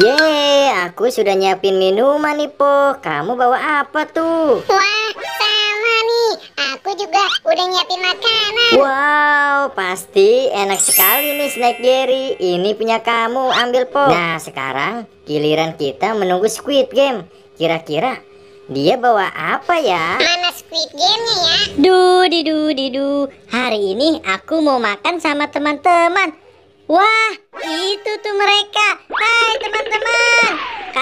Yeay, aku sudah nyiapin minuman nih, Po. Kamu bawa apa tuh? Wah, sama nih. Aku juga udah nyiapin makanan. Wow, pasti enak sekali nih snack Jerry. Ini punya kamu, ambil, Po. Nah, sekarang giliran kita menunggu Squid Game. Kira-kira dia bawa apa ya? Mana Squid Game-nya ya? Duh, didu, didu. Hari ini aku mau makan sama teman-teman. Wah, itu tuh mereka.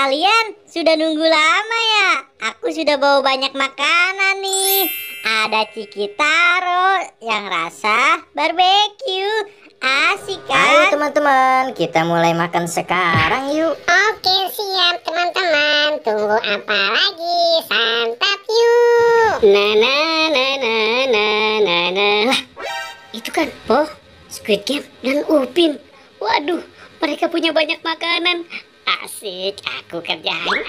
Kalian sudah nunggu lama ya? Aku sudah bawa banyak makanan nih. Ada ciki taro yang rasa barbeque. Asik kan? Ayo teman-teman, kita mulai makan sekarang yuk. Oke, siap teman-teman. Tunggu apa lagi? Santap yuk. Na na na na na na na. Lah, itu kan Oh Squid Game dan Upin. Waduh, mereka punya banyak makanan Asik, aku kerjain.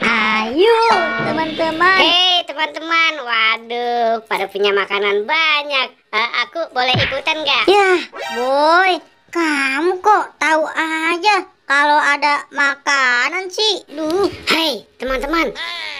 Ayo, teman-teman. Hei, teman-teman. Waduh, pada punya makanan banyak. Uh, aku boleh ikutan nggak? Ya, boy. Kamu kok tahu aja kalau ada makanan sih. Duh. Hai, teman-teman.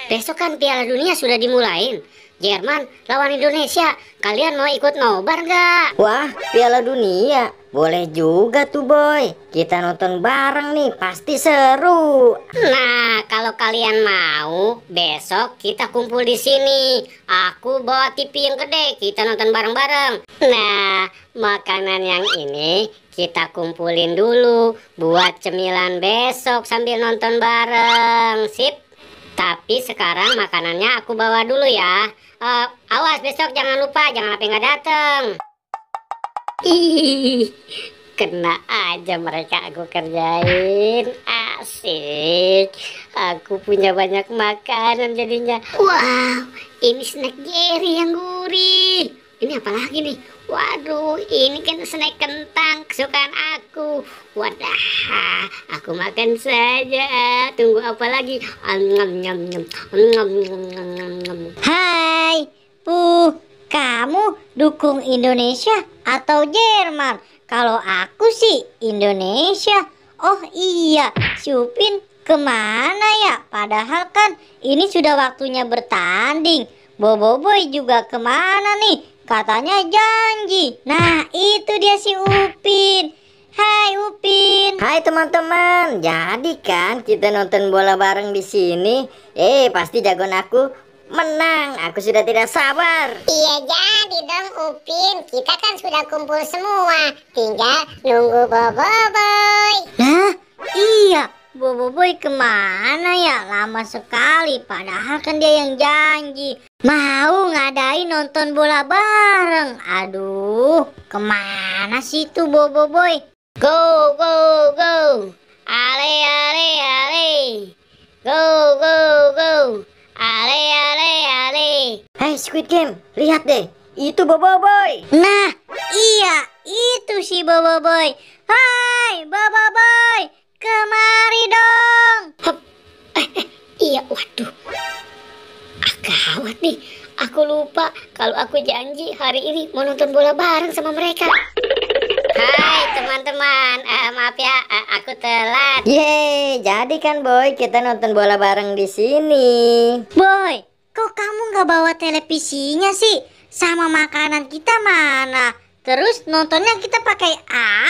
Besok kan Piala Dunia sudah dimulain. Jerman lawan Indonesia. Kalian mau ikut nobar nggak? Wah, Piala Dunia boleh juga tuh boy, kita nonton bareng nih pasti seru. Nah kalau kalian mau, besok kita kumpul di sini. Aku bawa TV yang gede, kita nonton bareng-bareng. Nah makanan yang ini kita kumpulin dulu buat cemilan besok sambil nonton bareng. Sip. Tapi sekarang makanannya aku bawa dulu ya. Uh, awas besok jangan lupa jangan apa nggak dateng. Ih, kena aja mereka aku kerjain. Asik. Aku punya banyak makanan jadinya. Wow, ini snack Jerry yang gurih. Ini apa lagi nih? Waduh, ini kan snack kentang kesukaan aku. Wadah, aku makan saja. Tunggu apa lagi? Nyam nyam Hai, Puh. Kamu dukung Indonesia atau Jerman? Kalau aku sih Indonesia. Oh iya, Supin kemana ya? Padahal kan ini sudah waktunya bertanding. Boboiboy juga kemana nih? Katanya janji. Nah itu dia si Upin. Hai Upin. Hai teman-teman. Jadi kan kita nonton bola bareng di sini. Eh pasti jagoan aku menang. Aku sudah tidak sabar. Iya jadi dong Upin, kita kan sudah kumpul semua. Tinggal nunggu Boboiboy. Hah? Iya, Boboiboy kemana ya? Lama sekali, padahal kan dia yang janji. Mau ngadain nonton bola bareng. Aduh, kemana sih Bobo Boboiboy? Go, go, Squid Game. Lihat deh, itu boy. Nah, iya, itu si boy. Hai, boy, kemari dong. Hup. Eh, eh, iya, waduh. Ah, gawat nih. Aku lupa kalau aku janji hari ini mau nonton bola bareng sama mereka. Hai teman-teman, uh, maaf ya uh, aku telat. Yeay, jadi kan boy kita nonton bola bareng di sini. Boy, Kok kamu nggak bawa televisinya sih? Sama makanan kita mana? Terus nontonnya kita pakai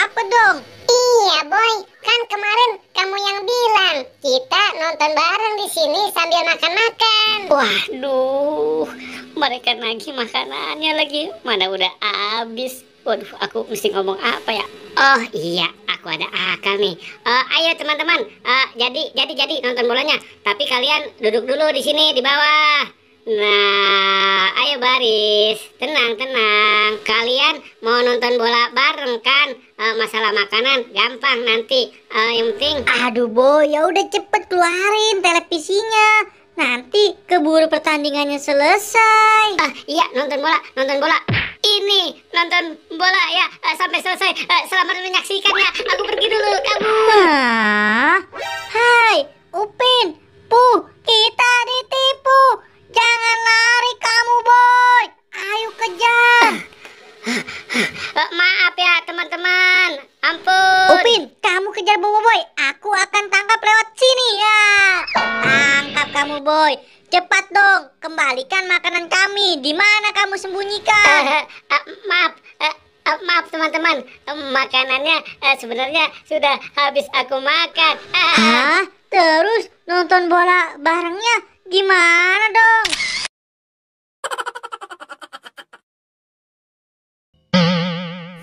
apa dong? Iya boy, kan kemarin kamu yang bilang kita nonton bareng di sini sambil makan-makan. Waduh, mereka lagi makanannya lagi mana udah habis. Waduh, aku mesti ngomong apa ya? Oh iya, aku ada akal nih. Uh, ayo teman-teman, uh, jadi jadi jadi nonton bolanya. Tapi kalian duduk dulu di sini di bawah. Nah, ayo baris, tenang tenang. Kalian mau nonton bola bareng kan? E, masalah makanan gampang nanti. E, yang penting. Aduh boy, ya udah cepet keluarin televisinya. Nanti keburu pertandingannya selesai. Ah, iya nonton bola, nonton bola. Ini nonton bola ya eh, sampai selesai. Selamat menyaksikan ya. Aku pergi dulu, kamu. Boy. Cepat dong, kembalikan makanan kami. Di mana kamu sembunyikan? Uh, uh, maaf, uh, uh, maaf teman-teman. Uh, makanannya uh, sebenarnya sudah habis aku makan. Hah? Terus nonton bola barengnya gimana dong?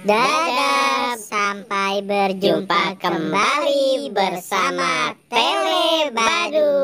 Dadah, sampai berjumpa kembali bersama Tele Badu.